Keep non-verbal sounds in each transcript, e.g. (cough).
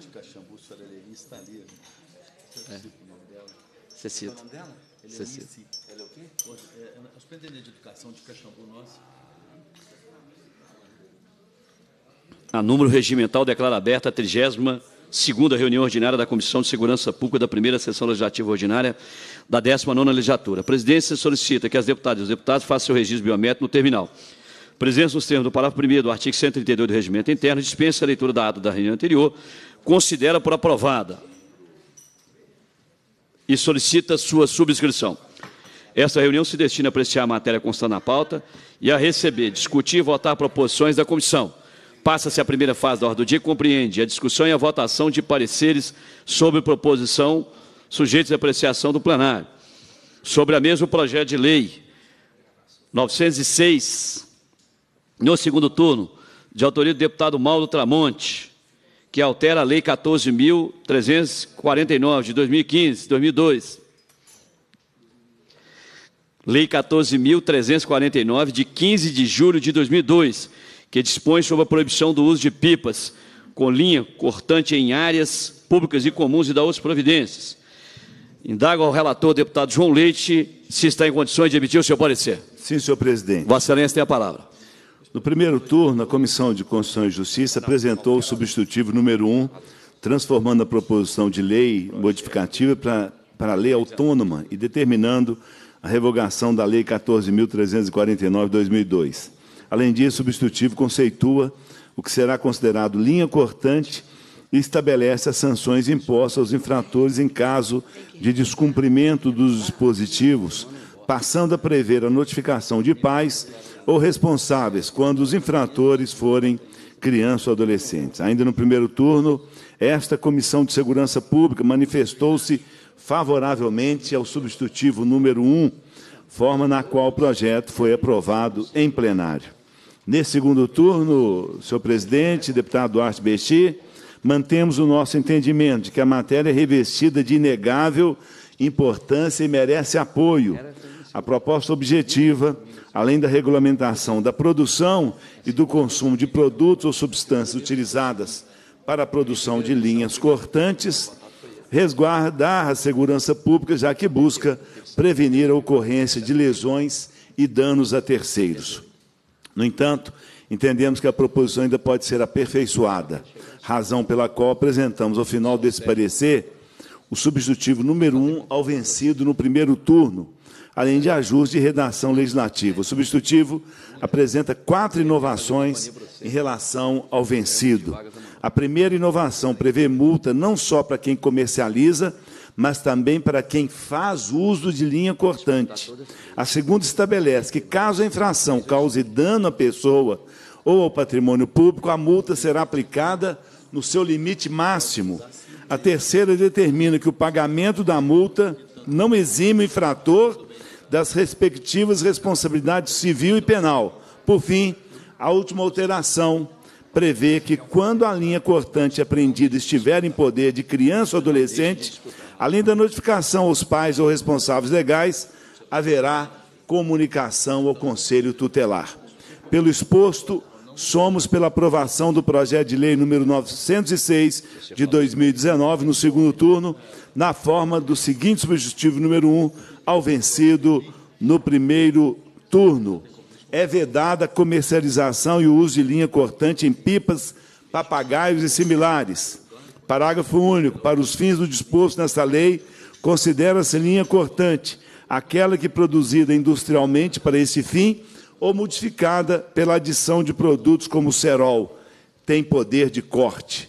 de Caxambu, Soreleni, está ali. Né? É. Tipo o nome dela. Você é cita. O nome dela? Você cita. Ela é o quê? É, é a superintendente de educação de Caxambu nossa. A número regimental declara aberta a 32 segunda reunião ordinária da Comissão de Segurança Pública da primeira sessão legislativa ordinária da 19ª legislatura. A presidência solicita que as deputadas e os deputados façam seu registro biométrico no terminal. presença nos termos do parágrafo 1 do artigo 132 do Regimento Interno dispensa a leitura da ata da reunião anterior considera por aprovada e solicita sua subscrição. Esta reunião se destina a apreciar a matéria constante na pauta e a receber, discutir e votar proposições da comissão. Passa-se a primeira fase da ordem do dia, compreende a discussão e a votação de pareceres sobre proposição sujeitos à apreciação do plenário. Sobre a mesma projeto de lei 906, no segundo turno, de autoria do deputado Mauro Tramonte, que altera a Lei 14.349 de 2015, 2002. Lei 14.349, de 15 de julho de 2002, que dispõe sobre a proibição do uso de pipas com linha cortante em áreas públicas e comuns e da outras providências. Indago ao relator, deputado João Leite, se está em condições de emitir o seu parecer. Sim, senhor presidente. Vossa Excelência tem a palavra. No primeiro turno, a Comissão de Constituição e Justiça apresentou o substitutivo número 1, transformando a proposição de lei modificativa para, para lei autônoma e determinando a revogação da Lei 14.349, 2002. Além disso, o substitutivo conceitua o que será considerado linha cortante e estabelece as sanções impostas aos infratores em caso de descumprimento dos dispositivos, passando a prever a notificação de paz ou responsáveis quando os infratores forem crianças ou adolescentes. Ainda no primeiro turno, esta Comissão de Segurança Pública manifestou-se favoravelmente ao substitutivo número 1, forma na qual o projeto foi aprovado em plenário. Nesse segundo turno, senhor presidente, deputado Duarte Bexi, mantemos o nosso entendimento de que a matéria é revestida de inegável importância e merece apoio. A proposta objetiva além da regulamentação da produção e do consumo de produtos ou substâncias utilizadas para a produção de linhas cortantes, resguardar a segurança pública, já que busca prevenir a ocorrência de lesões e danos a terceiros. No entanto, entendemos que a proposição ainda pode ser aperfeiçoada, razão pela qual apresentamos, ao final desse parecer, o substitutivo número um ao vencido no primeiro turno, além de ajustes de redação legislativa. O substitutivo apresenta quatro inovações em relação ao vencido. A primeira inovação prevê multa não só para quem comercializa, mas também para quem faz uso de linha cortante. A segunda estabelece que, caso a infração cause dano à pessoa ou ao patrimônio público, a multa será aplicada no seu limite máximo. A terceira determina que o pagamento da multa não exime o infrator das respectivas responsabilidades civil e penal. Por fim, a última alteração prevê que, quando a linha cortante apreendida é estiver em poder de criança ou adolescente, além da notificação aos pais ou responsáveis legais, haverá comunicação ao Conselho Tutelar. Pelo exposto, somos pela aprovação do projeto de lei número 906 de 2019, no segundo turno, na forma do seguinte substitutivo número 1, ao vencido no primeiro turno. É vedada a comercialização e o uso de linha cortante em pipas, papagaios e similares. Parágrafo único. Para os fins do disposto nesta lei, considera-se linha cortante aquela que produzida industrialmente para esse fim ou modificada pela adição de produtos como cerol, tem poder de corte.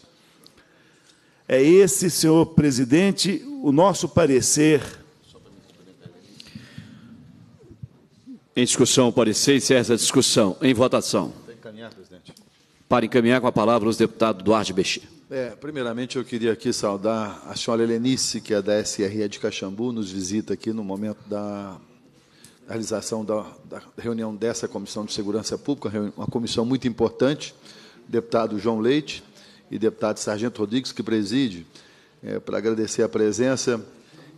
É esse, senhor presidente, o nosso parecer Em discussão o parecer, encerra essa discussão. Em votação. encaminhar, presidente. Para encaminhar com a palavra os deputados Duarte Bexê. É, primeiramente, eu queria aqui saudar a senhora Helenice, que é da SRE de Caxambu, nos visita aqui no momento da realização da, da reunião dessa Comissão de Segurança Pública, uma comissão muito importante, deputado João Leite e deputado Sargento Rodrigues, que preside, é, para agradecer a presença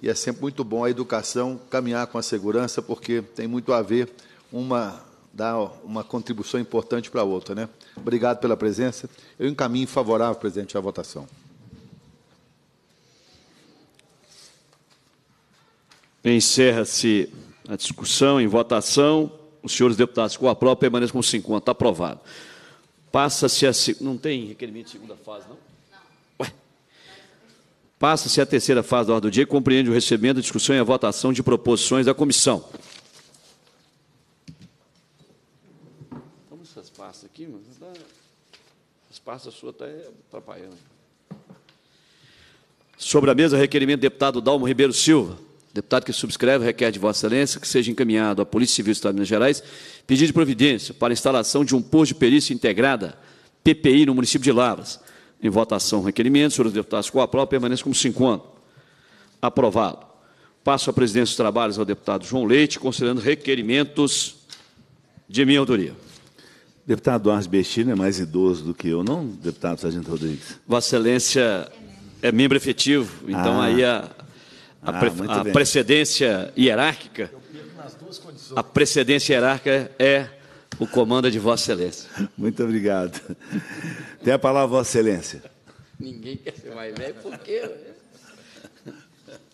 e é sempre muito bom a educação caminhar com a segurança, porque tem muito a ver uma dá uma contribuição importante para a outra, né? Obrigado pela presença. Eu encaminho favorável, presidente, à votação. Encerra-se a discussão em votação. Os senhores deputados com a prova permanecem com 50. Aprovado. Passa-se a. Não tem requerimento de segunda fase, não? Passa-se a terceira fase da ordem do dia, que compreende o recebimento, a discussão e a votação de proposições da comissão. Vamos então, essas pastas aqui, mas tá... as pastas suas estão tá atrapalhando. Sobre a mesa, requerimento do deputado Dalmo Ribeiro Silva. Deputado que subscreve, requer de Vossa Excelência que seja encaminhado à Polícia Civil do Estado de Minas Gerais pedido de providência para a instalação de um posto de perícia integrada, PPI, no município de Lavras em votação, requerimento. Senhores deputados, com a prova, permaneça como 50. Aprovado. Passo a presidência dos trabalhos ao deputado João Leite, considerando requerimentos de minha autoria. Deputado Duarte Bestino é mais idoso do que eu, não, deputado Sargento Rodrigues? Vossa Excelência é membro efetivo, então ah. aí a, a, ah, pre, a precedência hierárquica. A precedência hierárquica é o comando é de Vossa Excelência. Muito obrigado. Tem a palavra, Vossa Excelência. Ninguém quer ser mais velho, porque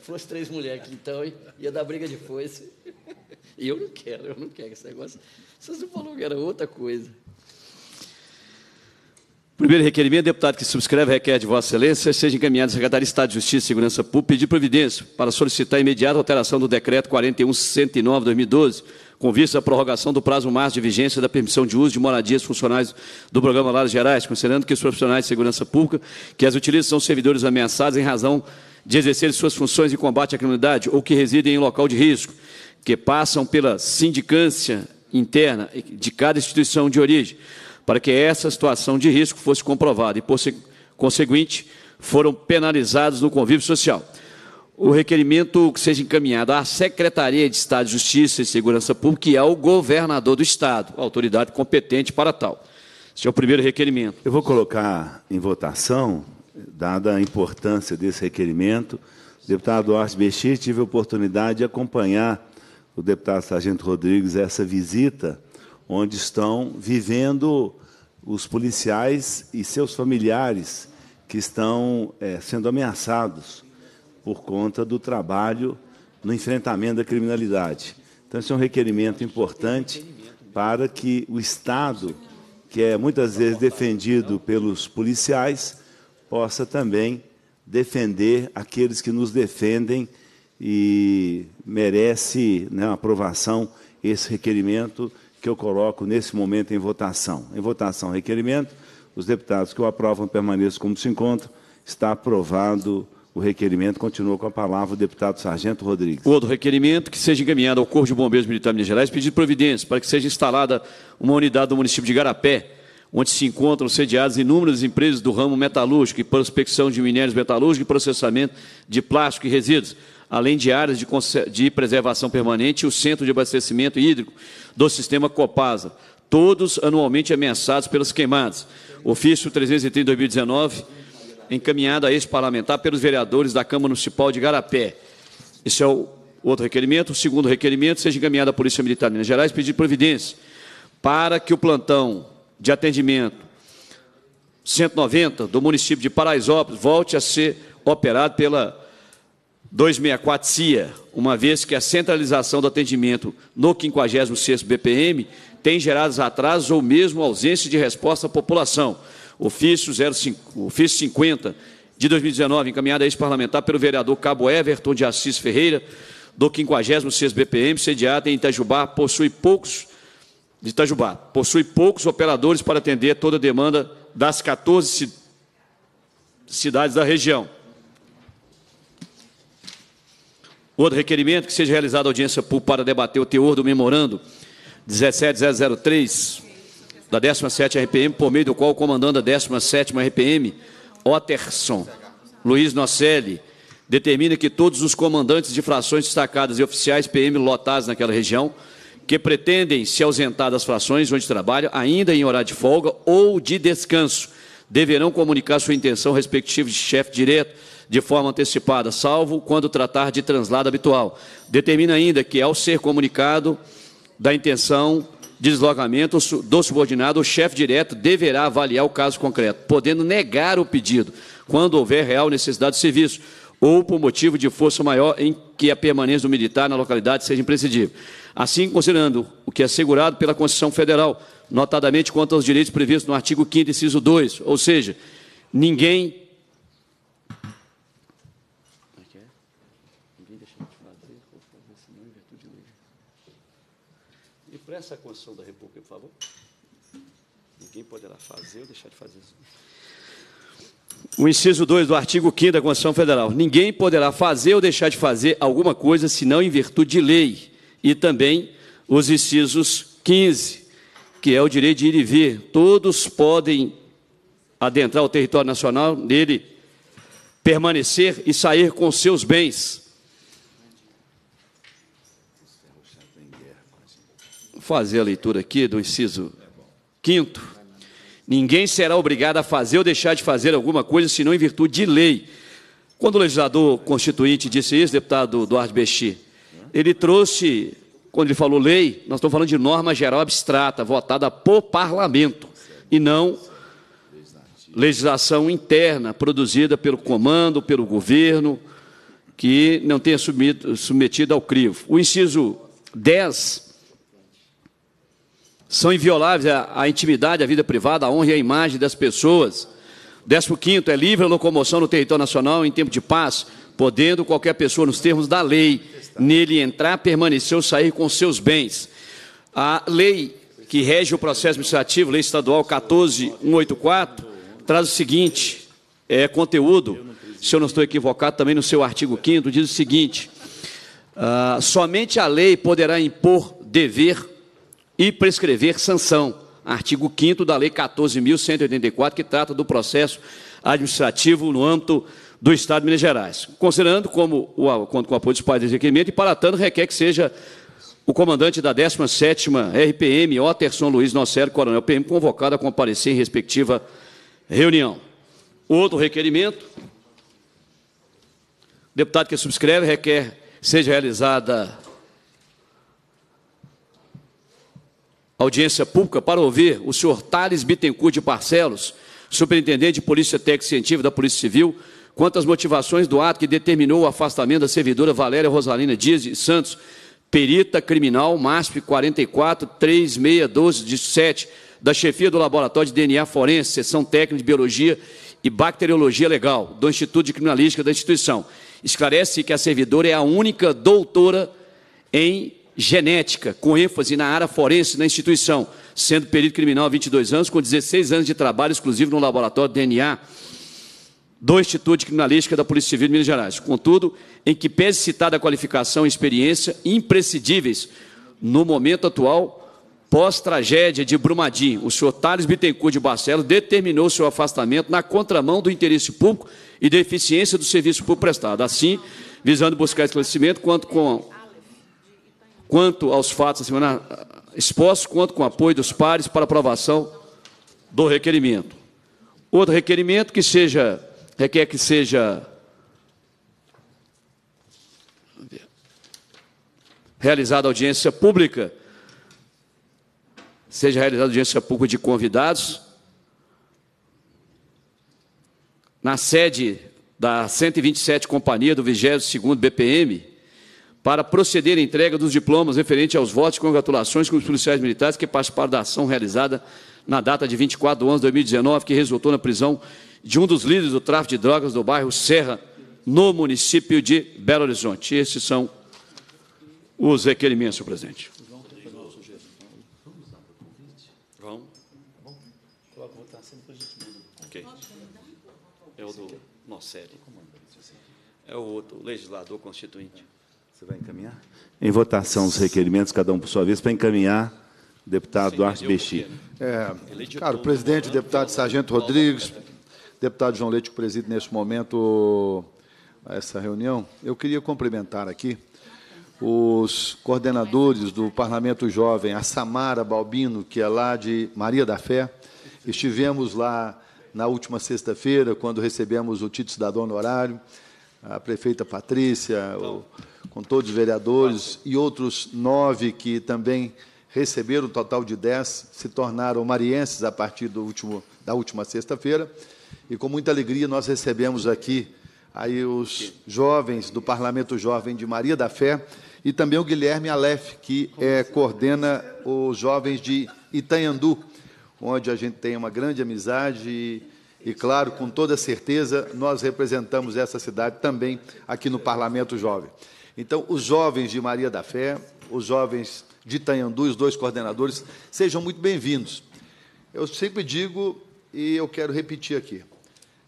fosse três mulheres aqui, então, ia dar briga de foice. E eu não quero, eu não quero esse negócio. Vocês não falaram que era outra coisa. Primeiro requerimento, deputado que subscreve requer de Vossa Excelência seja encaminhado à Secretaria de Estado de Justiça e Segurança Pública pedir providência para solicitar imediata alteração do decreto 4169/2012 com vista à prorrogação do prazo máximo de vigência da permissão de uso de moradias funcionais do programa Lares Gerais, considerando que os profissionais de segurança pública que as utilizam são servidores ameaçados em razão de exercer suas funções em combate à criminalidade ou que residem em local de risco, que passam pela sindicância interna de cada instituição de origem, para que essa situação de risco fosse comprovada e, por conseguinte, foram penalizados no convívio social o requerimento que seja encaminhado à Secretaria de Estado de Justiça e Segurança Pública é o governador do Estado, autoridade competente para tal. Esse é o primeiro requerimento. Eu vou colocar em votação, dada a importância desse requerimento. Deputado Arce Bechir, tive a oportunidade de acompanhar o deputado Sargento Rodrigues essa visita, onde estão vivendo os policiais e seus familiares que estão é, sendo ameaçados por conta do trabalho no enfrentamento da criminalidade. Então, esse é um requerimento importante para que o Estado, que é muitas vezes defendido pelos policiais, possa também defender aqueles que nos defendem e merece né, aprovação esse requerimento que eu coloco nesse momento em votação. Em votação, requerimento. Os deputados que o aprovam permaneçam como se encontram. Está aprovado. O requerimento continua com a palavra o deputado Sargento Rodrigues. Outro requerimento que seja encaminhado ao Corpo de Bombeiros Militar de Minas Gerais pedir providência para que seja instalada uma unidade do município de Garapé, onde se encontram sediadas inúmeras empresas do ramo metalúrgico e prospecção de minérios metalúrgicos e processamento de plástico e resíduos, além de áreas de, de preservação permanente e o centro de abastecimento hídrico do sistema Copasa, todos anualmente ameaçados pelas queimadas. Ofício 330-2019 encaminhado a este parlamentar pelos vereadores da Câmara Municipal de Garapé. Esse é o outro requerimento. O segundo requerimento seja encaminhado à Polícia Militar de Minas Gerais pedir providência para que o plantão de atendimento 190 do município de Paraisópolis volte a ser operado pela 264 CIA, uma vez que a centralização do atendimento no 56º BPM tem gerado atrasos ou mesmo ausência de resposta à população. Ofício, 05, ofício 50 de 2019, encaminhado a ex-parlamentar pelo vereador Cabo Everton de Assis Ferreira, do 56 BPM, sediado em Itajubá, possui poucos de Itajubá, possui poucos operadores para atender toda a demanda das 14 cidades da região. Outro requerimento que seja realizada audiência pública para debater o teor do memorando 17003 da 17 RPM, por meio do qual o comandante da 17 RPM, Otterson Luiz Nocelli, determina que todos os comandantes de frações destacadas e oficiais PM lotados naquela região que pretendem se ausentar das frações onde trabalham, ainda em horário de folga ou de descanso, deverão comunicar sua intenção respectiva de chefe direto de forma antecipada, salvo quando tratar de translado habitual. Determina ainda que, ao ser comunicado da intenção de deslocamento do subordinado, o chefe direto deverá avaliar o caso concreto, podendo negar o pedido quando houver real necessidade de serviço ou por motivo de força maior em que a permanência do militar na localidade seja imprescindível. Assim, considerando o que é assegurado pela Constituição Federal, notadamente quanto aos direitos previstos no artigo 5º, inciso 2, ou seja, ninguém essa Constituição da República, por favor. Ninguém poderá fazer ou deixar de fazer isso. O inciso 2 do artigo 5 da Constituição Federal. Ninguém poderá fazer ou deixar de fazer alguma coisa senão em virtude de lei. E também os incisos 15, que é o direito de ir e vir. Todos podem adentrar o território nacional, nele permanecer e sair com seus bens. fazer a leitura aqui do inciso quinto. Ninguém será obrigado a fazer ou deixar de fazer alguma coisa, senão em virtude de lei. Quando o legislador constituinte disse isso, deputado Eduardo Besti, ele trouxe, quando ele falou lei, nós estamos falando de norma geral abstrata, votada por parlamento, e não legislação interna produzida pelo comando, pelo governo, que não tenha submetido ao crivo. O inciso 10 são invioláveis a, intimidade, a vida privada, a honra e a imagem das pessoas. 15 é livre a locomoção no território nacional em tempo de paz, podendo qualquer pessoa, nos termos da lei, nele entrar, permanecer ou sair com seus bens. A lei que rege o processo administrativo, lei estadual 14184, traz o seguinte é, conteúdo, se eu não estou equivocado, também no seu artigo 5 diz o seguinte: ah, somente a lei poderá impor dever e prescrever sanção. Artigo 5 da Lei 14.184, que trata do processo administrativo no âmbito do Estado de Minas Gerais, considerando como o, conto com o apoio dos pais de requerimento e, para tanto, requer que seja o comandante da 17ª RPM, Oterson Luiz Nocero, coronel PM, convocado a comparecer em respectiva reunião. Outro requerimento, o deputado que subscreve requer seja realizada audiência pública para ouvir o senhor Thales Bittencourt de Parcelos, superintendente de Polícia Técnica Científica da Polícia Civil, quanto às motivações do ato que determinou o afastamento da servidora Valéria Rosalina Dias de Santos, perita criminal MASP 3612 de 7, da chefia do Laboratório de DNA Forense, Seção Técnica de Biologia e Bacteriologia Legal, do Instituto de Criminalística da instituição. Esclarece que a servidora é a única doutora em genética, com ênfase na área forense na instituição, sendo perito criminal há 22 anos, com 16 anos de trabalho exclusivo no laboratório DNA do Instituto de Criminalística da Polícia Civil de Minas Gerais. Contudo, em que pese citada qualificação e experiência imprescindíveis no momento atual, pós-tragédia de Brumadinho, o senhor Thales Bittencourt de Barcelos determinou seu afastamento na contramão do interesse público e da eficiência do serviço público prestado. Assim, visando buscar esclarecimento quanto com quanto aos fatos da semana expostos, quanto com o apoio dos pares para aprovação do requerimento. Outro requerimento que seja, requer que seja realizada audiência pública, seja realizada audiência pública de convidados, na sede da 127 Companhia do 22º BPM, para proceder à entrega dos diplomas referentes aos votos e congratulações com os policiais militares que participaram da ação realizada na data de 24 de 11 de 2019, que resultou na prisão de um dos líderes do tráfico de drogas do bairro Serra, no município de Belo Horizonte. Esses são os requerimentos, senhor presidente. É o do nosso Nocelli. É o outro, o legislador constituinte. Você vai encaminhar? Em votação os requerimentos, cada um por sua vez, para encaminhar deputado Duarte Bexi. Né? É, é presidente, né? deputado Sargento Rodrigues, deputado João Leite, que preside neste momento essa reunião, eu queria cumprimentar aqui os coordenadores do Parlamento Jovem, a Samara Balbino, que é lá de Maria da Fé. Estivemos lá na última sexta-feira, quando recebemos o título cidadão honorário, a prefeita Patrícia, o então, com todos os vereadores e outros nove que também receberam um total de dez, se tornaram marienses a partir do último, da última sexta-feira. E com muita alegria nós recebemos aqui aí os jovens do Parlamento Jovem de Maria da Fé e também o Guilherme Aleph, que é, coordena os jovens de Itanhandu, onde a gente tem uma grande amizade e, e, claro, com toda certeza, nós representamos essa cidade também aqui no Parlamento Jovem. Então, os jovens de Maria da Fé, os jovens de Itanhandu, os dois coordenadores, sejam muito bem-vindos. Eu sempre digo, e eu quero repetir aqui,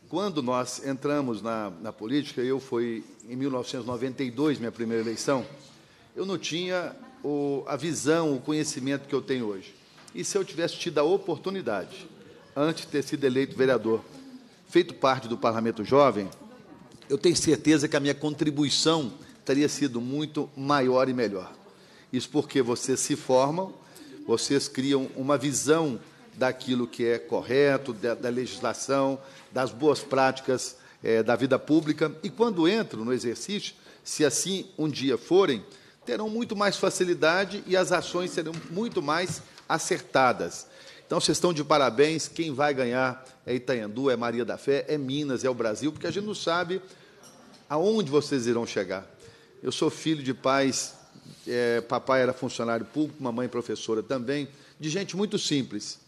quando nós entramos na, na política, eu fui em 1992, minha primeira eleição, eu não tinha o, a visão, o conhecimento que eu tenho hoje. E se eu tivesse tido a oportunidade, antes de ter sido eleito vereador, feito parte do Parlamento Jovem, eu tenho certeza que a minha contribuição teria sido muito maior e melhor. Isso porque vocês se formam, vocês criam uma visão daquilo que é correto, da, da legislação, das boas práticas é, da vida pública, e quando entram no exercício, se assim um dia forem, terão muito mais facilidade e as ações serão muito mais acertadas. Então, vocês estão de parabéns. Quem vai ganhar é Itaiandu, é Maria da Fé, é Minas, é o Brasil, porque a gente não sabe aonde vocês irão chegar. Eu sou filho de pais, é, papai era funcionário público, mamãe professora também, de gente muito simples.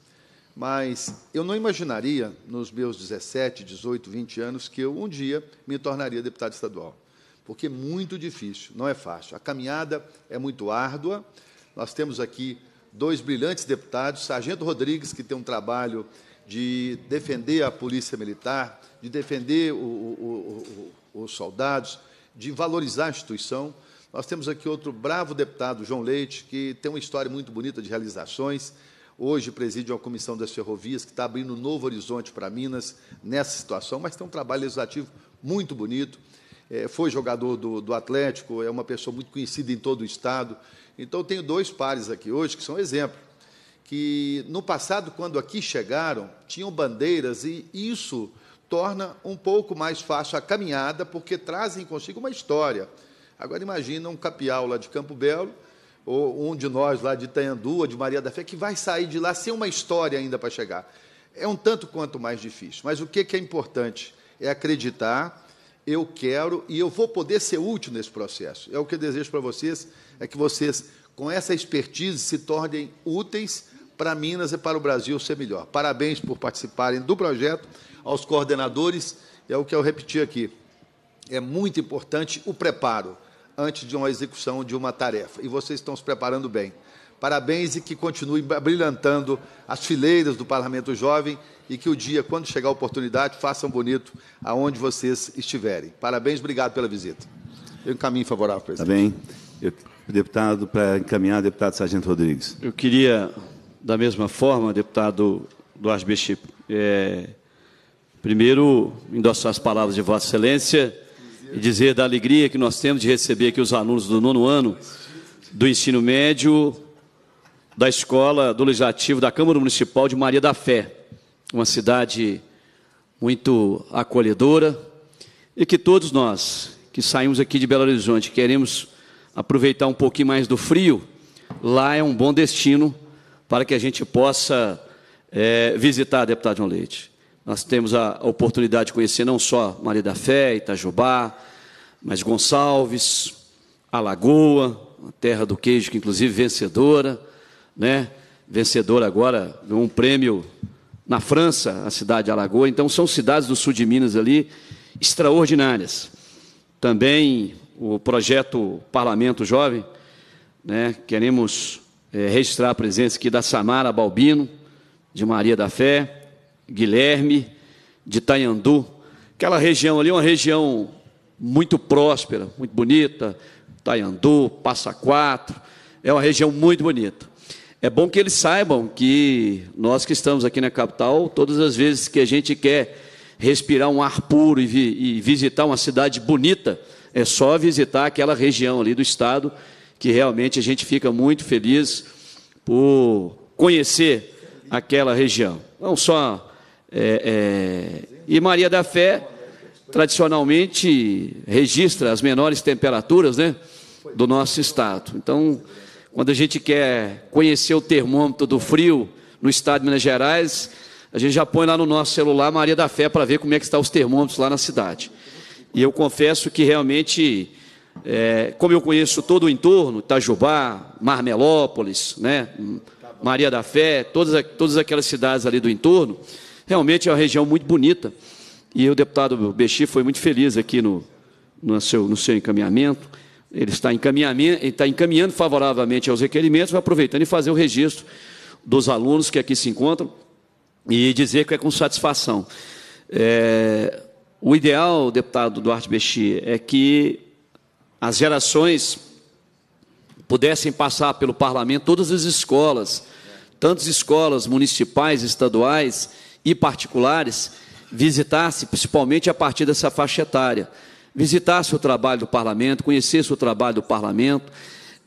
Mas eu não imaginaria, nos meus 17, 18, 20 anos, que eu um dia me tornaria deputado estadual. Porque é muito difícil, não é fácil. A caminhada é muito árdua. Nós temos aqui dois brilhantes deputados, Sargento Rodrigues, que tem um trabalho de defender a polícia militar, de defender o, o, o, os soldados, de valorizar a instituição. Nós temos aqui outro bravo deputado, João Leite, que tem uma história muito bonita de realizações. Hoje preside uma comissão das ferrovias que está abrindo um novo horizonte para Minas nessa situação, mas tem um trabalho legislativo muito bonito. É, foi jogador do, do Atlético, é uma pessoa muito conhecida em todo o Estado. Então, eu tenho dois pares aqui hoje que são exemplo, que no passado, quando aqui chegaram, tinham bandeiras e isso torna um pouco mais fácil a caminhada, porque trazem consigo uma história. Agora imagina um capial lá de Campo Belo, ou um de nós lá de Itanhandu, de Maria da Fé, que vai sair de lá sem uma história ainda para chegar. É um tanto quanto mais difícil. Mas o que é importante? É acreditar, eu quero e eu vou poder ser útil nesse processo. É o que eu desejo para vocês, é que vocês, com essa expertise, se tornem úteis para Minas e para o Brasil ser melhor. Parabéns por participarem do projeto, aos coordenadores, é o que eu repeti aqui. É muito importante o preparo antes de uma execução de uma tarefa, e vocês estão se preparando bem. Parabéns e que continue brilhantando as fileiras do Parlamento Jovem e que o dia, quando chegar a oportunidade, façam bonito aonde vocês estiverem. Parabéns, obrigado pela visita. Eu encaminho favorável, presidente. Está bem. Eu, deputado, para encaminhar, deputado Sargento Rodrigues. Eu queria da mesma forma, deputado do Arcebishop, é, primeiro endossar as palavras de Vossa Excelência e dizer da alegria que nós temos de receber aqui os alunos do nono ano do ensino médio da escola do Legislativo da Câmara Municipal de Maria da Fé, uma cidade muito acolhedora e que todos nós que saímos aqui de Belo Horizonte queremos aproveitar um pouquinho mais do frio, lá é um bom destino para que a gente possa é, visitar, deputado João Leite. Nós temos a oportunidade de conhecer não só Maria da Fé, Itajubá, mas Gonçalves, Alagoa, a terra do queijo, que inclusive vencedora, né? vencedora agora de um prêmio na França, a cidade de Alagoa. Então, são cidades do sul de Minas ali extraordinárias. Também o projeto Parlamento Jovem, né? queremos é, registrar a presença aqui da Samara Balbino, de Maria da Fé, Guilherme, de Tayandu. Aquela região ali é uma região muito próspera, muito bonita. Tayandu, Passa Quatro, é uma região muito bonita. É bom que eles saibam que nós que estamos aqui na capital, todas as vezes que a gente quer respirar um ar puro e, vi, e visitar uma cidade bonita, é só visitar aquela região ali do estado que realmente a gente fica muito feliz por conhecer aquela região. Não só. É, é, e Maria da Fé, tradicionalmente, registra as menores temperaturas né, do nosso estado. Então, quando a gente quer conhecer o termômetro do frio no estado de Minas Gerais, a gente já põe lá no nosso celular Maria da Fé para ver como é que estão tá os termômetros lá na cidade. E eu confesso que realmente é, como eu conheço todo o entorno, Itajubá, Marmelópolis, né, Maria da Fé, todas, todas aquelas cidades ali do entorno, realmente é uma região muito bonita. E o deputado Bexi foi muito feliz aqui no, no, seu, no seu encaminhamento. Ele está, encaminhamento, está encaminhando favoravelmente aos requerimentos, aproveitando e fazer o registro dos alunos que aqui se encontram e dizer que é com satisfação. É, o ideal, deputado Duarte Bexi, é que as gerações pudessem passar pelo parlamento, todas as escolas, tantas escolas municipais, estaduais e particulares, visitasse, principalmente a partir dessa faixa etária, visitasse o trabalho do parlamento, conhecesse o trabalho do parlamento,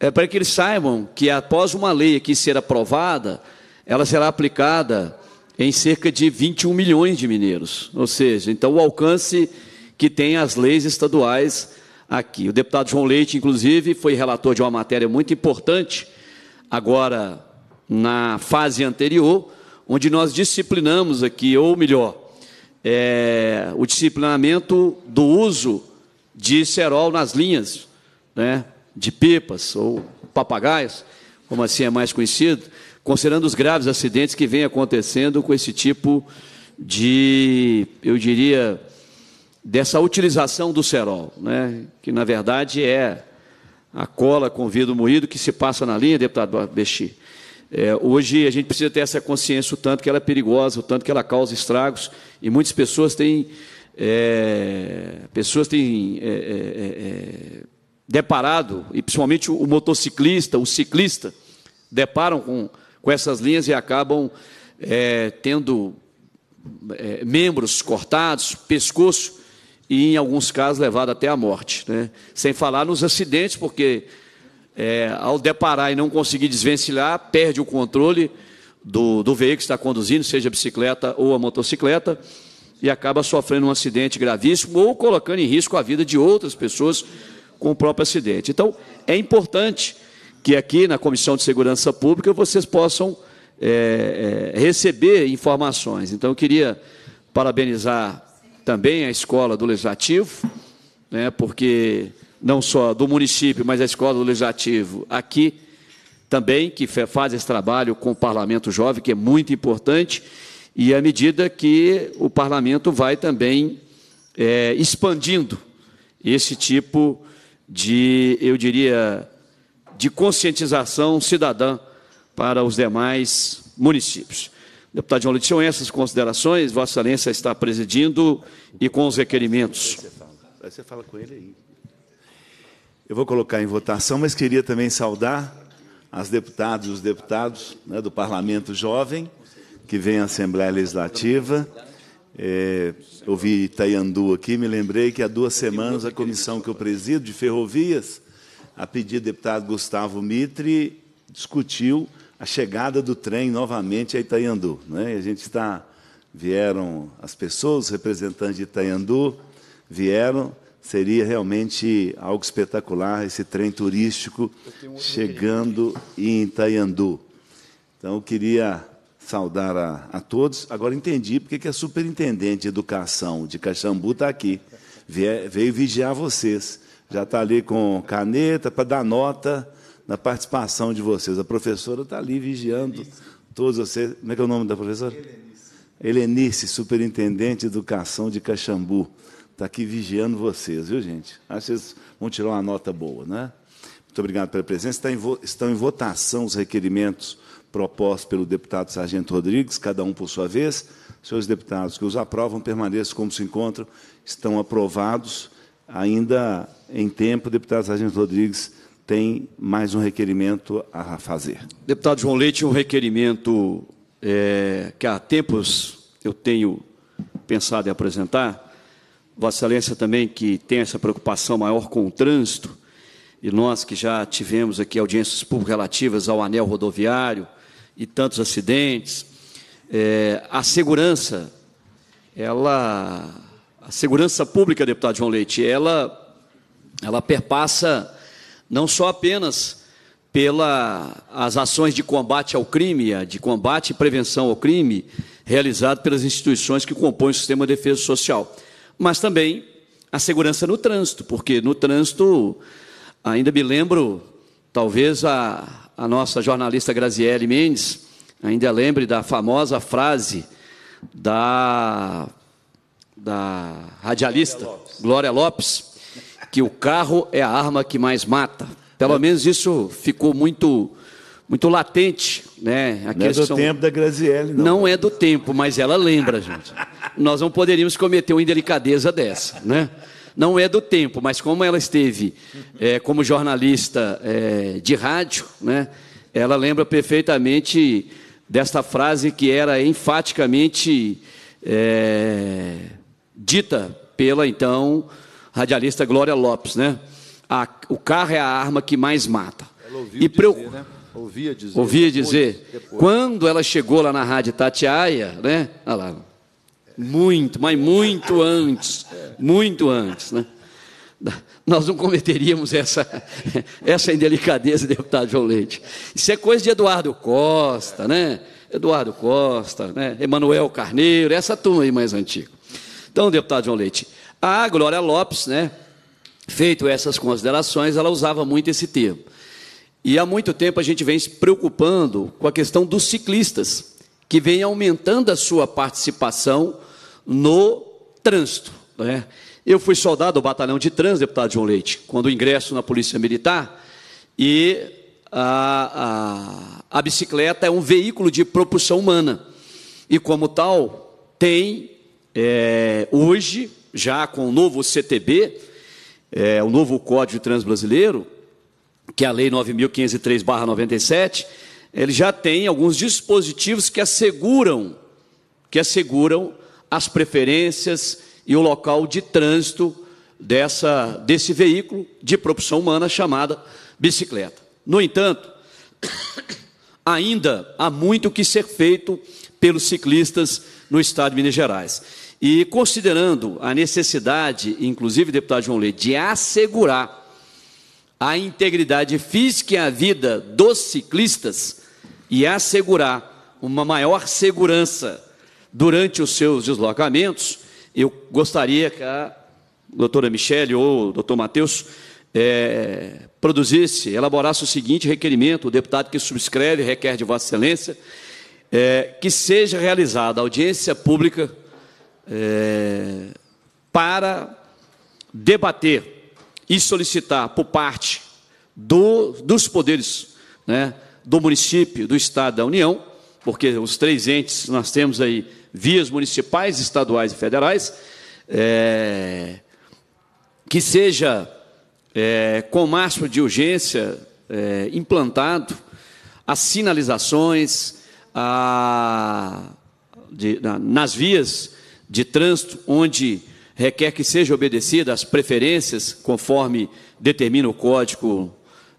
é, para que eles saibam que após uma lei aqui ser aprovada, ela será aplicada em cerca de 21 milhões de mineiros. Ou seja, então o alcance que tem as leis estaduais aqui. O deputado João Leite, inclusive, foi relator de uma matéria muito importante, agora na fase anterior, onde nós disciplinamos aqui, ou melhor, é, o disciplinamento do uso de cerol nas linhas, né, de pipas ou papagaios, como assim é mais conhecido, considerando os graves acidentes que vêm acontecendo com esse tipo de, eu diria, dessa utilização do cerol, né? que na verdade é a cola com vidro moído que se passa na linha, deputado Bexi. É, hoje a gente precisa ter essa consciência, o tanto que ela é perigosa, o tanto que ela causa estragos, e muitas pessoas têm. É, pessoas têm é, é, é, é deparado, e principalmente o motociclista, o ciclista, deparam com, com essas linhas e acabam tendo membros cortados, pescoço e, em alguns casos, levado até a morte. Né? Sem falar nos acidentes, porque é, ao deparar e não conseguir desvencilhar, perde o controle do, do veículo que está conduzindo, seja a bicicleta ou a motocicleta, e acaba sofrendo um acidente gravíssimo ou colocando em risco a vida de outras pessoas com o próprio acidente. Então, é importante que aqui na Comissão de Segurança Pública vocês possam é, é, receber informações. Então, eu queria parabenizar também a escola do Legislativo, né, porque não só do município, mas a escola do Legislativo aqui também, que faz esse trabalho com o Parlamento Jovem, que é muito importante, e à medida que o Parlamento vai também é, expandindo esse tipo de, eu diria, de conscientização cidadã para os demais municípios. Deputado João Leite, são essas considerações. Vossa Excelência está presidindo e com os requerimentos. Aí você fala, com ele aí. Eu vou colocar em votação, mas queria também saudar as deputadas e os deputados né, do Parlamento Jovem, que vem à Assembleia Legislativa. É, ouvi Itaiandu aqui, me lembrei que há duas semanas a comissão que eu presido, de ferrovias, a pedido do deputado Gustavo Mitre, discutiu a chegada do trem novamente a Itaiandu. Né? a gente está. Vieram as pessoas, os representantes de Itaiandu, vieram. Seria realmente algo espetacular esse trem turístico chegando em Itaiandu. Então, eu queria saudar a, a todos. Agora entendi porque que a superintendente de educação de Caxambu está aqui. veio vigiar vocês. Já está ali com caneta para dar nota da participação de vocês. A professora está ali vigiando todos vocês. Como é que é o nome da professora? Helenice. Helenice, superintendente de educação de Caxambu. Está aqui vigiando vocês, viu, gente? Acho que vocês vão tirar uma nota boa, né? Muito obrigado pela presença. Tá estão em votação os requerimentos propostos pelo deputado Sargento Rodrigues, cada um por sua vez. Senhores deputados que os aprovam, permaneçam como se encontram. Estão aprovados. Ainda em tempo, deputado Sargento Rodrigues tem mais um requerimento a fazer. Deputado João Leite, um requerimento é, que há tempos eu tenho pensado em apresentar. Vossa Excelência também, que tem essa preocupação maior com o trânsito, e nós que já tivemos aqui audiências públicas relativas ao anel rodoviário e tantos acidentes, é, a segurança, ela, a segurança pública, deputado João Leite, ela, ela perpassa não só apenas pelas ações de combate ao crime, de combate e prevenção ao crime, realizado pelas instituições que compõem o sistema de defesa social, mas também a segurança no trânsito, porque no trânsito, ainda me lembro, talvez a, a nossa jornalista Graziele Mendes ainda lembre da famosa frase da, da radialista Glória Lopes, Glória Lopes que o carro é a arma que mais mata. Pelo é. menos isso ficou muito muito latente, né? A não é do tempo da Graziele, não. Não é do tempo, mas ela lembra, gente. Nós não poderíamos cometer uma indelicadeza dessa, né? Não é do tempo, mas como ela esteve é, como jornalista é, de rádio, né? Ela lembra perfeitamente desta frase que era enfaticamente é, dita pela então radialista Glória Lopes, né? A, o carro é a arma que mais mata. Ela ouviu e preu... dizer, né? Ouvia dizer. Ouvia depois, dizer. Depois. Quando ela chegou lá na rádio Tatiaia, né? Olha lá. Muito, mas muito antes. Muito antes, né? Nós não cometeríamos essa, (laughs) essa indelicadeza, deputado João Leite. Isso é coisa de Eduardo Costa, né? Eduardo Costa, né? Emanuel Carneiro, essa turma aí mais antiga. Então, deputado João Leite, a Glória Lopes, né, feito essas considerações, ela usava muito esse termo. E há muito tempo a gente vem se preocupando com a questão dos ciclistas, que vem aumentando a sua participação no trânsito. Né? Eu fui soldado do batalhão de trânsito, deputado João Leite, quando ingresso na Polícia Militar, e a, a, a bicicleta é um veículo de propulsão humana. E, como tal, tem é, hoje já com o novo CTB, é, o novo Código Transbrasileiro, que é a Lei 9.503/97, ele já tem alguns dispositivos que asseguram que asseguram as preferências e o local de trânsito dessa desse veículo de propulsão humana chamada bicicleta. No entanto, (coughs) ainda há muito o que ser feito pelos ciclistas no estado de Minas Gerais. E considerando a necessidade, inclusive, deputado João Leite, de assegurar a integridade física e a vida dos ciclistas e assegurar uma maior segurança durante os seus deslocamentos, eu gostaria que a doutora Michele ou o doutor Matheus é, eh, produzisse, elaborasse o seguinte requerimento, o deputado que subscreve requer de Vossa Excelência, é, que seja realizada audiência pública é, para debater e solicitar por parte do, dos poderes né, do município, do Estado, da União, porque os três entes nós temos aí vias municipais, estaduais e federais, é, que seja é, com máximo de urgência é, implantado as sinalizações a, de, na, nas vias de trânsito, onde requer que seja obedecida as preferências conforme determina o Código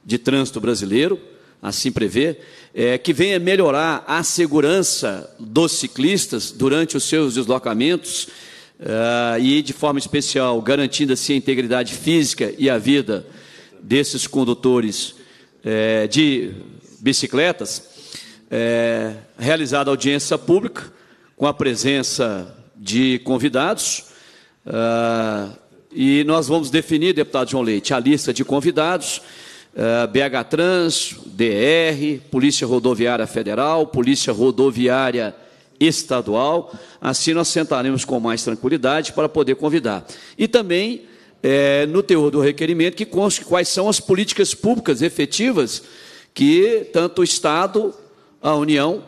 de Trânsito Brasileiro, assim prevê, é, que venha melhorar a segurança dos ciclistas durante os seus deslocamentos uh, e, de forma especial, garantindo assim a integridade física e a vida desses condutores é, de bicicletas, é, realizada audiência pública com a presença de convidados. Uh, e nós vamos definir, deputado João Leite, a lista de convidados. Uh, ah, BH Trans, DR, Polícia Rodoviária Federal, Polícia Rodoviária Estadual. Assim nós sentaremos com mais tranquilidade para poder convidar. E também, é, no teor do requerimento, que conste quais são as políticas públicas efetivas que tanto o Estado, a União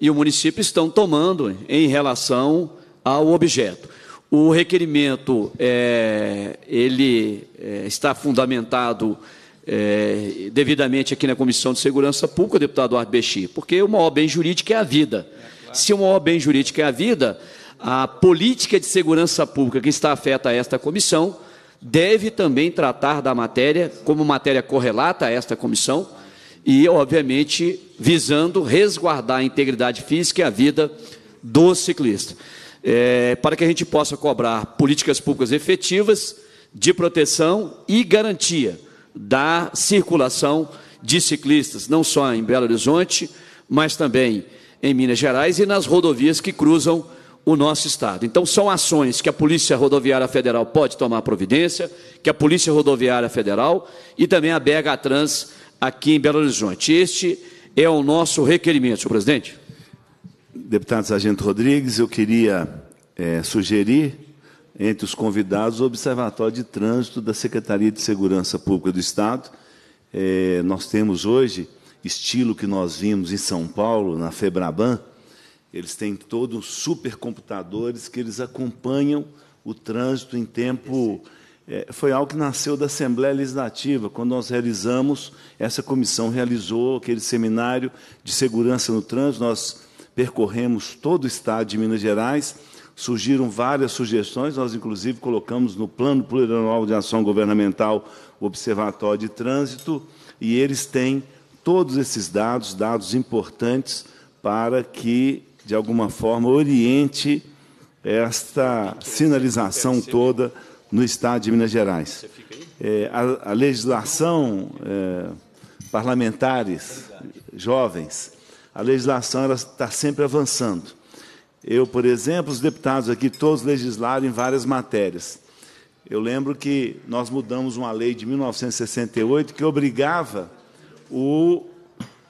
e o município estão tomando em relação ao objeto. O requerimento é, ele é, está fundamentado é, devidamente aqui na Comissão de Segurança Pública, deputado Arbechi, porque o maior bem jurídico é a vida. Se o maior bem jurídico é a vida, a política de segurança pública que está afeta a esta comissão deve também tratar da matéria como matéria correlata a esta comissão e, obviamente, visando resguardar a integridade física e a vida do ciclista é, para que a gente possa cobrar políticas públicas efetivas de proteção e garantia da circulação de ciclistas, não só em Belo Horizonte, mas também em Minas Gerais e nas rodovias que cruzam o nosso Estado. Então, são ações que a Polícia Rodoviária Federal pode tomar providência, que a Polícia Rodoviária Federal e também a BH Trans aqui em Belo Horizonte. Este é o nosso requerimento, senhor presidente. Deputado Sargento Rodrigues, eu queria é, sugerir entre os convidados o Observatório de Trânsito da Secretaria de Segurança Pública do Estado. É, nós temos hoje, estilo que nós vimos em São Paulo, na Febraban, eles têm todos supercomputadores que eles acompanham o trânsito em tempo. É, foi algo que nasceu da Assembleia Legislativa, quando nós realizamos, essa comissão realizou aquele seminário de segurança no trânsito, nós percorremos todo o estado de Minas Gerais, surgiram várias sugestões, nós inclusive colocamos no Plano Plurianual de Ação Governamental o Observatório de Trânsito, e eles têm todos esses dados, dados importantes, para que, de alguma forma, oriente esta sinalização toda no Estado de Minas Gerais. É, a, a, legislação é, parlamentares jovens a legislação está sempre avançando. Eu, por exemplo, os deputados aqui todos legislaram em várias matérias. Eu lembro que nós mudamos uma lei de 1968 que obrigava o,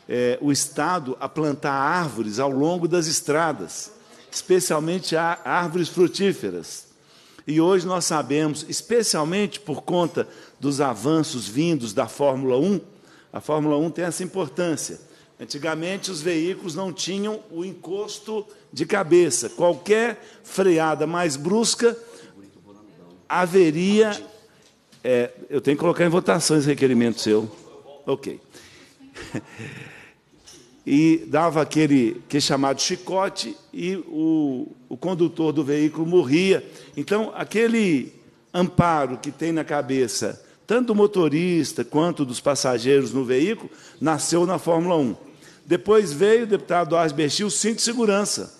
é, o Estado a plantar árvores ao longo das estradas, especialmente árvores frutíferas. E hoje nós sabemos, especialmente por conta dos avanços vindos da Fórmula 1, a Fórmula 1 tem essa importância. Antigamente os veículos não tinham o encosto de cabeça. Qualquer freada mais brusca haveria. É, eu tenho que colocar em votação esse requerimento seu. Ok. (laughs) E dava aquele que é chamado chicote e o, o condutor do veículo morria. Então, aquele amparo que tem na cabeça tanto do motorista quanto dos passageiros no veículo, nasceu na Fórmula 1. Depois veio o deputado Duarte o cinto de segurança.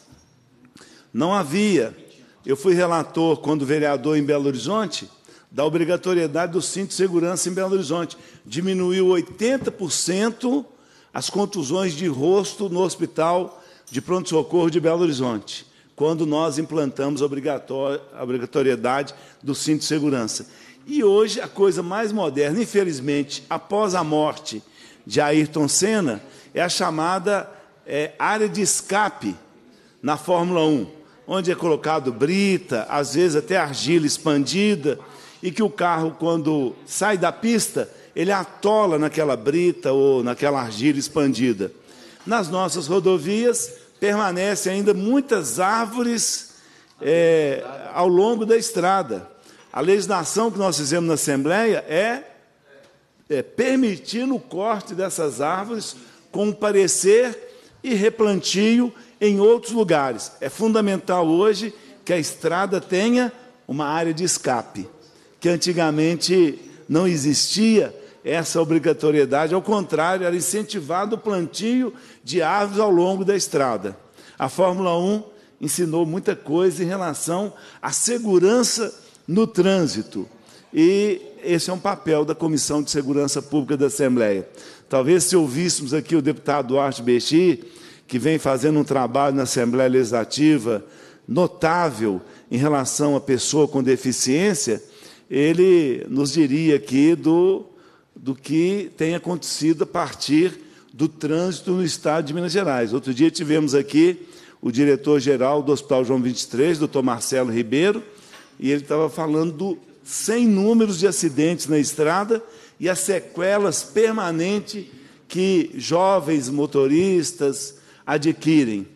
Não havia. Eu fui relator, quando vereador em Belo Horizonte, da obrigatoriedade do cinto de segurança em Belo Horizonte. Diminuiu 80% as contusões de rosto no hospital de pronto-socorro de Belo Horizonte, quando nós implantamos a obrigatoriedade do cinto de segurança. E hoje, a coisa mais moderna, infelizmente, após a morte de Ayrton Senna, é a chamada é, área de escape na Fórmula 1, onde é colocado brita, às vezes até argila expandida, e que o carro, quando sai da pista, ele atola naquela brita ou naquela argila expandida. Nas nossas rodovias, permanecem ainda muitas árvores é, ao longo da estrada. A legislação que nós fizemos na Assembleia é, é o corte dessas árvores com parecer e replantio em outros lugares. É fundamental hoje que a estrada tenha uma área de escape, que antigamente não existia essa obrigatoriedade, ao contrário, era incentivado o plantio de árvores ao longo da estrada. A Fórmula 1 ensinou muita coisa em relação à segurança no trânsito. E esse é um papel da Comissão de Segurança Pública da Assembleia. Talvez se ouvíssemos aqui o deputado Duarte Bechi, que vem fazendo um trabalho na Assembleia Legislativa notável em relação à pessoa com deficiência, ele nos diria aqui do, do que tem acontecido a partir do trânsito no Estado de Minas Gerais. Outro dia tivemos aqui o diretor-geral do Hospital João 23, doutor Marcelo Ribeiro, e ele estava falando do sem números de acidentes na estrada e as sequelas permanentes que jovens motoristas adquirem.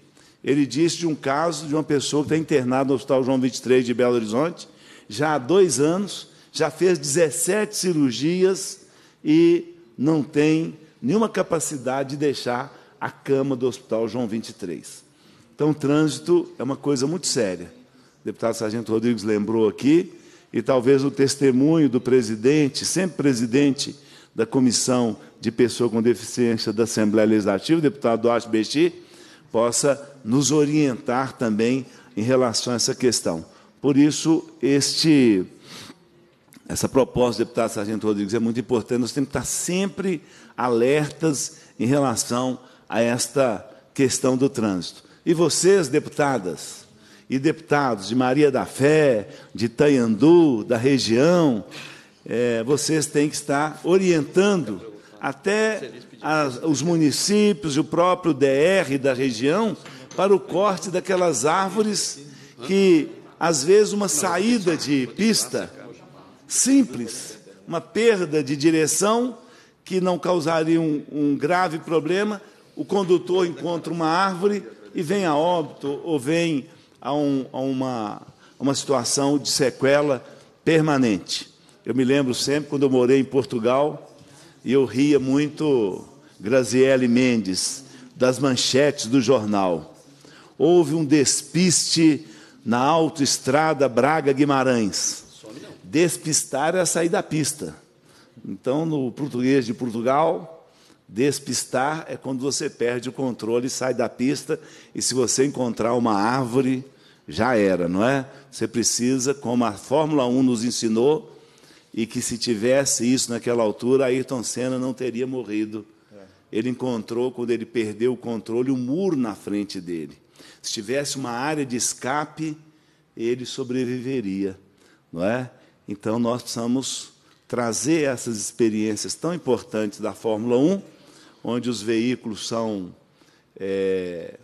Ele disse de um caso de uma pessoa que está internada no Hospital João 23 de Belo Horizonte, já há dois anos, já fez 17 cirurgias e não tem nenhuma capacidade de deixar a cama do Hospital João 23. Então, o trânsito é uma coisa muito séria o deputado Sargento Rodrigues lembrou aqui, e talvez o testemunho do presidente, sempre presidente da Comissão de Pessoa com Deficiência da Assembleia Legislativa, deputado Duarte Besti, possa nos orientar também em relação a essa questão. Por isso, este, essa proposta deputado Sargento Rodrigues é muito importante, nós temos que estar sempre alertas em relação a esta questão do trânsito. E vocês, deputadas, e deputados de Maria da Fé, de Tayandu, da região, é, vocês têm que estar orientando até as, os municípios, o próprio DR da região, para o corte daquelas árvores que, às vezes, uma saída de pista simples, uma perda de direção que não causaria um, um grave problema, o condutor encontra uma árvore e vem a óbito ou vem a, um, a uma, uma situação de sequela permanente. Eu me lembro sempre quando eu morei em Portugal e eu ria muito, Graziele Mendes, das manchetes do jornal. Houve um despiste na autoestrada Braga Guimarães. Despistar é sair da pista. Então, no português de Portugal, Despistar é quando você perde o controle e sai da pista, e se você encontrar uma árvore, já era, não é? Você precisa, como a Fórmula 1 nos ensinou, e que se tivesse isso naquela altura, Ayrton Senna não teria morrido. É. Ele encontrou, quando ele perdeu o controle, um muro na frente dele. Se tivesse uma área de escape, ele sobreviveria, não é? Então nós precisamos trazer essas experiências tão importantes da Fórmula 1 onde os veículos são é,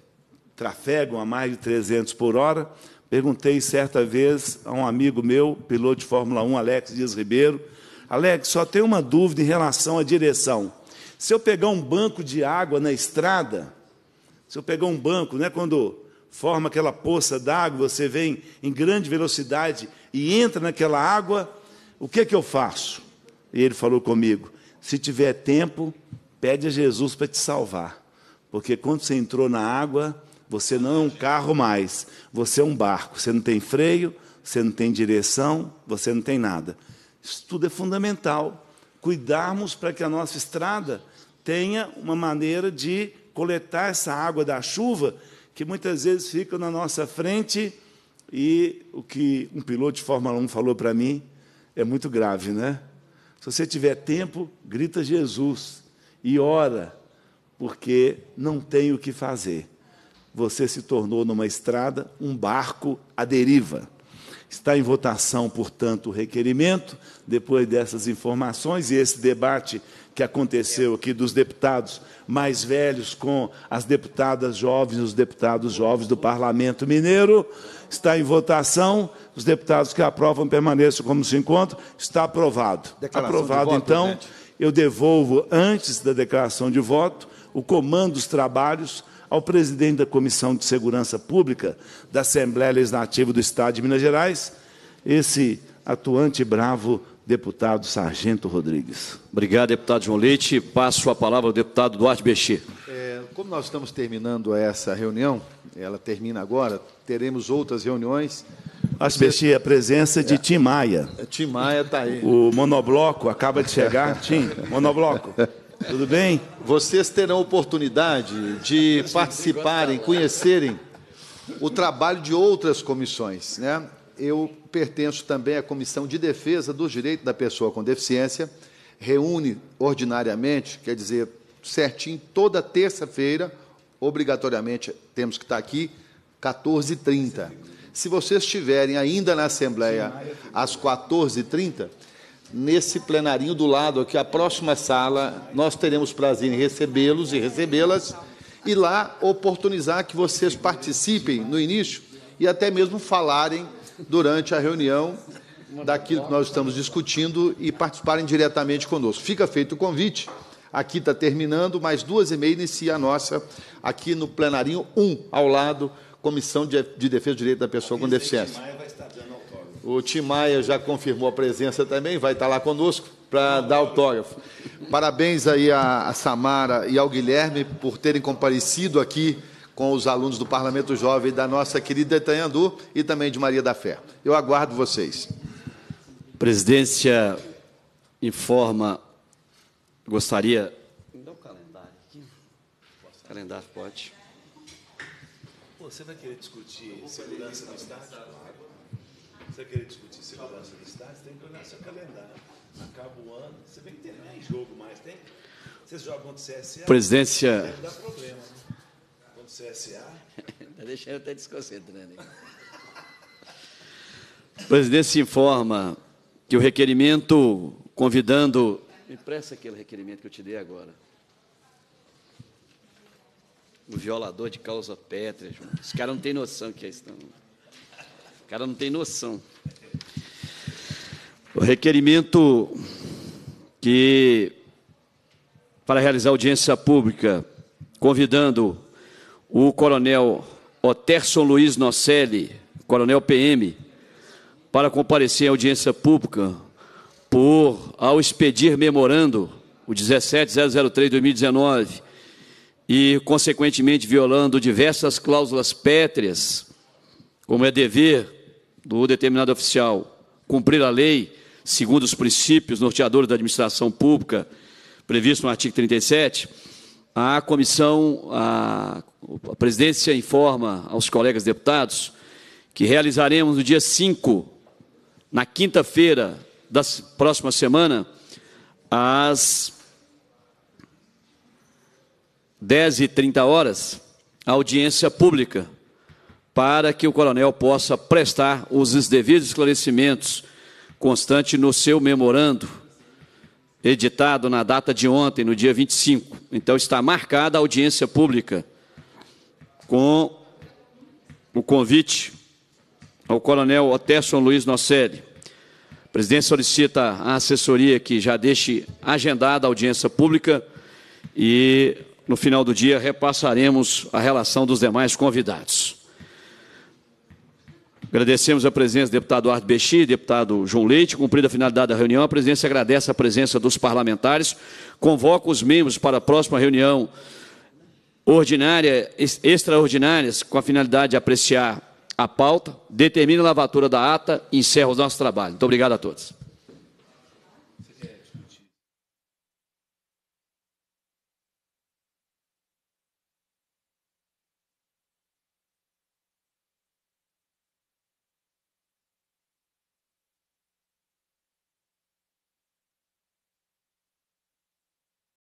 trafegam a mais de 300 por hora. Perguntei certa vez a um amigo meu, piloto de Fórmula 1, Alex Dias Ribeiro, Alex, só tenho uma dúvida em relação à direção. Se eu pegar um banco de água na estrada, se eu pegar um banco, né, quando forma aquela poça d'água, você vem em grande velocidade e entra naquela água, o que é que eu faço? E ele falou comigo: se tiver tempo, Pede a Jesus para te salvar. Porque quando você entrou na água, você não é um carro mais, você é um barco. Você não tem freio, você não tem direção, você não tem nada. Isso tudo é fundamental. Cuidarmos para que a nossa estrada tenha uma maneira de coletar essa água da chuva que muitas vezes fica na nossa frente e o que um piloto de Fórmula 1 falou para mim é muito grave, né? Se você tiver tempo, grita Jesus e ora, porque não tem o que fazer. Você se tornou numa estrada um barco à deriva. Está em votação, portanto, o requerimento. Depois dessas informações e esse debate que aconteceu aqui dos deputados mais velhos com as deputadas jovens, os deputados jovens do Parlamento Mineiro, está em votação. Os deputados que aprovam permaneçam como se encontram. Está aprovado. Declaração aprovado, voto, então. Presidente eu devolvo, antes da declaração de voto, o comando dos trabalhos ao presidente da Comissão de Segurança Pública da Assembleia Legislativa do Estado de Minas Gerais, esse atuante bravo deputado Sargento Rodrigues. Obrigado, deputado João Leite. Passo a palavra ao deputado Duarte Bexê. É, como nós estamos terminando essa reunião, ela termina agora, teremos outras reuniões Assistir a presença de é. Tim Maia. É, Tim Maia está aí. O monobloco acaba de chegar. (laughs) Tim, monobloco. Tudo bem? Vocês terão oportunidade de participarem, conhecerem o trabalho de outras comissões. Né? Eu pertenço também à Comissão de Defesa dos Direitos da Pessoa com Deficiência, reúne ordinariamente, quer dizer, certinho, toda terça-feira, obrigatoriamente temos que estar aqui, 14h30. Se vocês estiverem ainda na Assembleia às 14h30, nesse plenarinho do lado aqui, a próxima sala, nós teremos prazer em recebê-los e recebê-las e lá oportunizar que vocês participem no início e até mesmo falarem durante a reunião daquilo que nós estamos discutindo e participarem diretamente conosco. Fica feito o convite. Aqui está terminando, mais duas e meia inicia a nossa, aqui no plenarinho 1, ao lado Comissão de, Defesa do Direito da Pessoa com Deficiência. O Tim Maia já confirmou a presença também, vai estar lá conosco para dar autógrafo. Parabéns aí a Samara e ao Guilherme por terem comparecido aqui com os alunos do Parlamento Jovem da nossa querida Itanhandu e também de Maria da Fé. Eu aguardo vocês. Presidência informa, gostaria... Me dá o calendário aqui. Calendário pode. Tá? Você vai querer discutir segurança no estado? Você vai querer discutir segurança no estado? Você tem que olhar seu calendário. Acaba o ano, você vê que tem nem jogo mais, tem? Vocês jogam contra o CSA? Presidência. Não dá problema. Né? Contra o CSA. Está (laughs) deixando até desconcentrando. Presidência informa que o requerimento convidando. Me presta aquele requerimento que eu te dei agora um violador de causa pétrea, João. Esse cara não tem noção que é isso, não. O cara não tem noção. O requerimento que, para realizar audiência pública, convidando o coronel Oterson Luiz Nocelli, coronel PM, para comparecer à audiência pública por, ao expedir memorando o 17003-2019, e, consequentemente, violando diversas cláusulas pétreas, como é dever do determinado oficial cumprir a lei, segundo os princípios norteadores da administração pública, previsto no artigo 37, a comissão, a, a presidência informa aos colegas deputados que realizaremos no dia 5, na quinta-feira da próxima semana, as 10 e 30 horas, audiência pública, para que o coronel possa prestar os devidos esclarecimentos constante no seu memorando, editado na data de ontem, no dia 25. Então está marcada a audiência pública com o convite ao coronel Oterson Luiz Nocelli. A Presidente solicita à assessoria que já deixe agendada a audiência pública e no final do dia, repassaremos a relação dos demais convidados. Agradecemos a presença do deputado Arthur Bexi, deputado João Leite. Cumprida a finalidade da reunião, a presidência agradece a presença dos parlamentares, convoca os membros para a próxima reunião ordinária, extraordinárias, com a finalidade de apreciar a pauta, determina a lavatura da ata e encerra o nosso trabalho. Muito obrigado a todos.